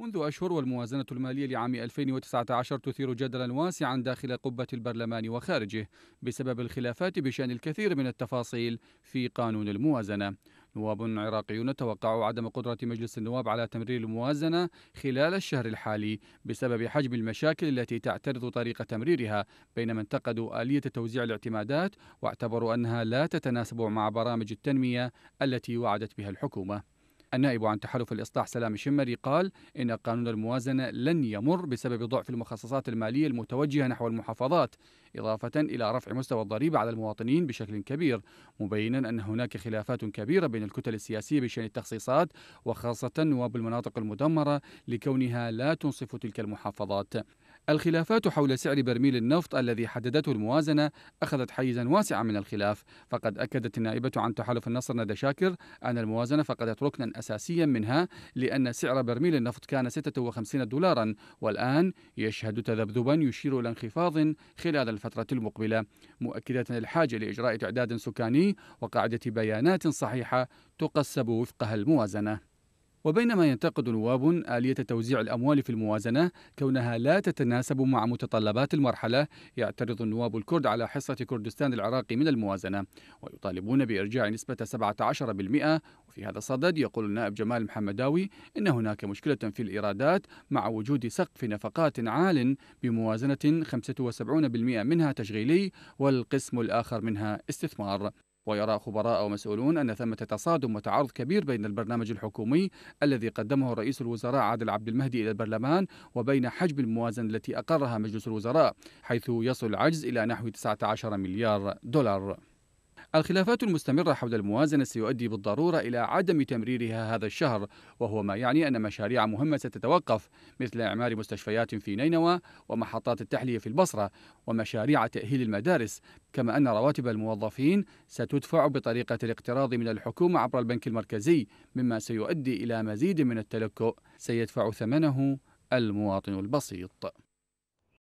منذ أشهر والموازنة المالية لعام 2019 تثير جدلا واسعا داخل قبة البرلمان وخارجه بسبب الخلافات بشأن الكثير من التفاصيل في قانون الموازنة. نواب عراقيون توقعوا عدم قدرة مجلس النواب على تمرير الموازنة خلال الشهر الحالي بسبب حجم المشاكل التي تعترض طريق تمريرها بينما انتقدوا آلية توزيع الاعتمادات واعتبروا أنها لا تتناسب مع برامج التنمية التي وعدت بها الحكومة. النائب عن تحالف الإصلاح سلام شمري قال إن قانون الموازنة لن يمر بسبب ضعف المخصصات المالية المتوجهة نحو المحافظات إضافة إلى رفع مستوى الضريبة على المواطنين بشكل كبير مبينا أن هناك خلافات كبيرة بين الكتل السياسية بشأن التخصيصات وخاصة نواب المناطق المدمرة لكونها لا تنصف تلك المحافظات الخلافات حول سعر برميل النفط الذي حددته الموازنة أخذت حيزا واسعا من الخلاف فقد أكدت النائبة عن تحالف النصر ندى شاكر أن الموازنة فقدت ركنا أساسيا منها لأن سعر برميل النفط كان 56 دولارا والآن يشهد تذبذبا يشير إلى انخفاض خلال الفترة المقبلة مؤكدة الحاجة لإجراء تعداد سكاني وقاعدة بيانات صحيحة تقسم وفقها الموازنة وبينما ينتقد نواب آلية توزيع الأموال في الموازنة كونها لا تتناسب مع متطلبات المرحلة يعترض النواب الكرد على حصة كردستان العراقي من الموازنة ويطالبون بإرجاع نسبة 17% وفي هذا الصدد يقول النائب جمال محمداوي إن هناك مشكلة في الإيرادات مع وجود سقف نفقات عال بموازنة 75% منها تشغيلي والقسم الآخر منها استثمار ويرى خبراء ومسؤولون أن ثمة تصادم وتعارض كبير بين البرنامج الحكومي الذي قدمه رئيس الوزراء عادل عبد المهدي إلى البرلمان وبين حجم الموازنة التي أقرها مجلس الوزراء حيث يصل العجز إلى نحو 19 مليار دولار الخلافات المستمرة حول الموازنة سيؤدي بالضرورة إلى عدم تمريرها هذا الشهر وهو ما يعني أن مشاريع مهمة ستتوقف مثل إعمار مستشفيات في نينوى ومحطات التحلية في البصرة ومشاريع تأهيل المدارس كما أن رواتب الموظفين ستدفع بطريقة الاقتراض من الحكومة عبر البنك المركزي مما سيؤدي إلى مزيد من التلكؤ سيدفع ثمنه المواطن البسيط